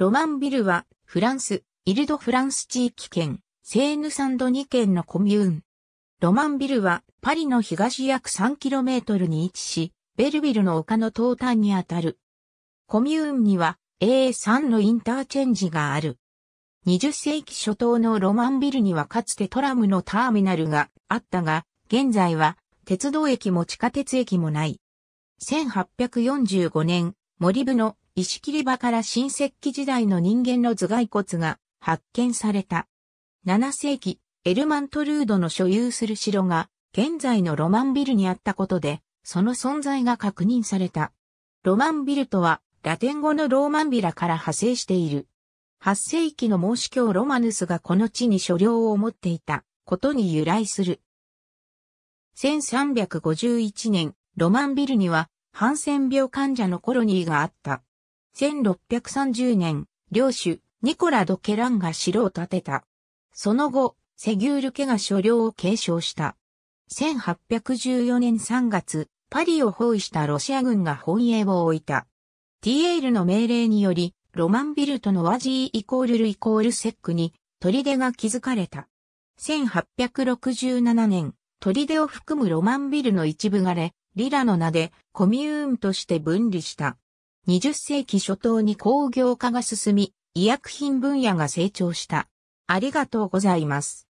ロマンビルは、フランス、イルドフランス地域圏、セーヌサンド2県のコミューン。ロマンビルは、パリの東約 3km に位置し、ベルビルの丘の東端にあたる。コミューンには、A3 のインターチェンジがある。20世紀初頭のロマンビルにはかつてトラムのターミナルがあったが、現在は鉄道駅も地下鉄駅もない。1845年、森部の石切り場から新石器時代の人間の頭蓋骨が発見された。7世紀、エルマントルードの所有する城が現在のロマンビルにあったことで、その存在が確認された。ロマンビルとはラテン語のローマンビラから派生している。8世紀の孟子教ロマヌスがこの地に所領を持っていたことに由来する。1351年、ロマンビルにはハンセン病患者のコロニーがあった。1630年、領主、ニコラ・ド・ケランが城を建てた。その後、セギュール家が所領を継承した。1814年3月、パリを包囲したロシア軍が本営を置いた。ティエールの命令により、ロマンビルトのワジーイコールルイコールセックに、砦が築かれた。1867年、砦を含むロマンビルの一部がれ、リラの名でコミューンとして分離した。20世紀初頭に工業化が進み、医薬品分野が成長した。ありがとうございます。